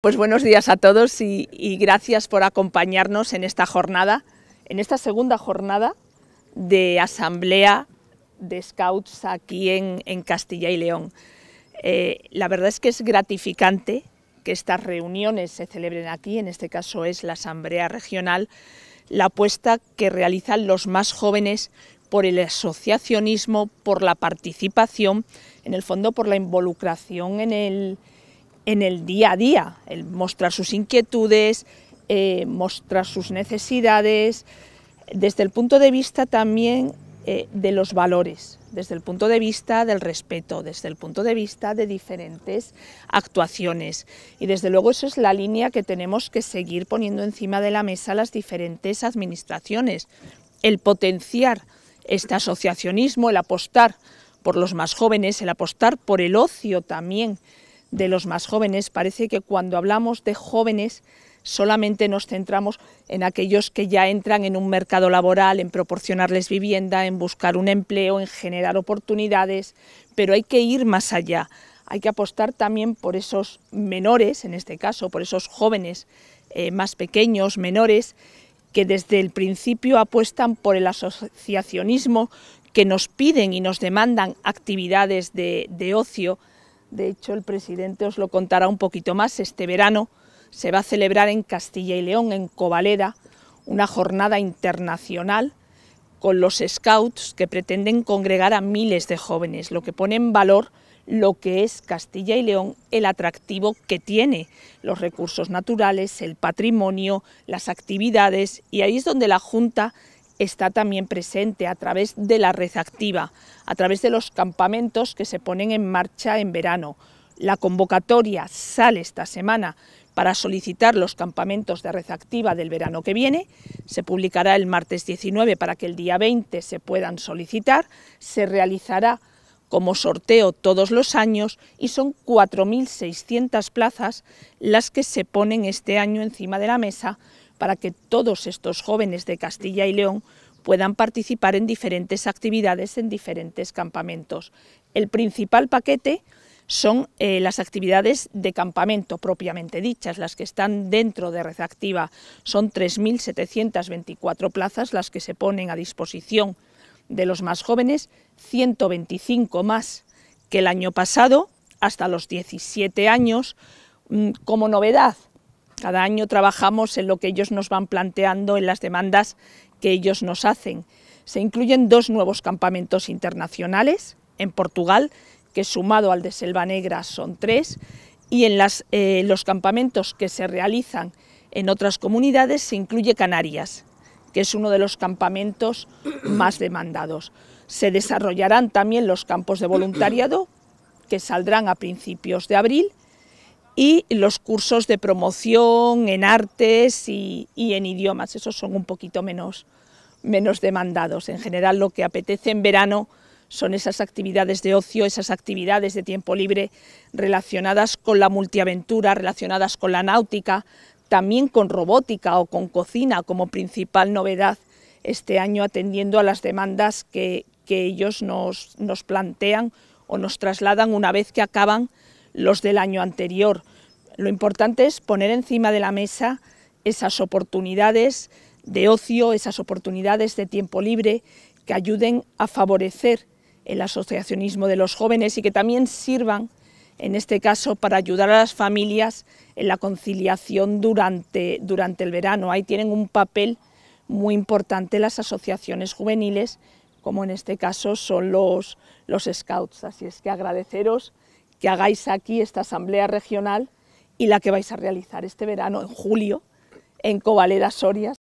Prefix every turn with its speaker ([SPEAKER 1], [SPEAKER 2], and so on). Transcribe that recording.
[SPEAKER 1] Pues buenos días a todos y, gracias por acompañarnos en esta jornada, en esta segunda jornada de asamblea de scouts aquí en, Castilla y León. Eh, la verdad es que es gratificante que estas reuniones se celebren aquí, en este caso es la asamblea regional, la apuesta que realizan los más jóvenes por el asociacionismo, por la participación, en el fondo por la involucración en el, en el día a día, el mostrar sus inquietudes, eh, mostrar sus necesidades, desde el punto de vista también eh, de los valores, desde el punto de vista del respeto, desde el punto de vista de diferentes actuaciones. Y desde luego esa es la línea que tenemos que seguir poniendo encima de la mesa las diferentes administraciones, el potenciar este asociacionismo, el apostar por los más jóvenes, el apostar por el ocio también de los más jóvenes. Parece que cuando hablamos de jóvenes solamente nos centramos en aquellos que ya entran en un mercado laboral, en proporcionarles vivienda, en buscar un empleo, en generar oportunidades, pero hay que ir más allá. Hay que apostar también por esos menores, en este caso, por esos jóvenes eh, más pequeños, menores, que desde el principio apuestan por el asociacionismo, que nos piden y nos demandan actividades de, de ocio, de hecho, el presidente os lo contará un poquito más. Este verano se va a celebrar en Castilla y León, en Covaleda, una jornada internacional con los scouts que pretenden congregar a miles de jóvenes, lo que pone en valor lo que es Castilla y León, el atractivo que tiene, los recursos naturales, el patrimonio, las actividades, y ahí es donde la Junta está también presente a través de la red activa, a través de los campamentos que se ponen en marcha en verano. La convocatoria sale esta semana para solicitar los campamentos de red activa del verano que viene. Se publicará el martes 19 para que el día 20 se puedan solicitar. Se realizará como sorteo todos los años y son 4.600 plazas las que se ponen este año encima de la mesa para que todos estos jóvenes de Castilla y León puedan participar en diferentes actividades en diferentes campamentos. El principal paquete son eh, las actividades de campamento propiamente dichas, las que están dentro de Red Activa. Son 3.724 plazas las que se ponen a disposición de los más jóvenes, 125 más que el año pasado, hasta los 17 años. Mm, como novedad, cada año trabajamos en lo que ellos nos van planteando, en las demandas que ellos nos hacen. Se incluyen dos nuevos campamentos internacionales en Portugal, que sumado al de Selva Negra son tres, y en eh, los campamentos que se realizan en otras comunidades se incluye Canarias, que es uno de los campamentos más demandados. Se desarrollarán también los campos de voluntariado, que saldrán a principios de abril, y los cursos de promoción en artes y, en idiomas, esos son un poquito menos, demandados. En general lo que apetece en verano son esas actividades de ocio, esas actividades de tiempo libre relacionadas con la multiaventura, relacionadas con la náutica, también con robótica o con cocina como principal novedad este año atendiendo a las demandas que, que ellos nos, nos plantean o nos trasladan una vez que acaban los del año anterior. Lo importante es poner encima de la mesa esas oportunidades de ocio, esas oportunidades de tiempo libre que ayuden a favorecer el asociacionismo de los jóvenes y que también sirvan, en este caso, para ayudar a las familias en la conciliación durante, durante el verano. Ahí tienen un papel muy importante las asociaciones juveniles, como en este caso son los, los scouts. Así es que agradeceros que hagáis aquí esta asamblea regional y la que vais a realizar este verano, en julio, en cobalera Soria,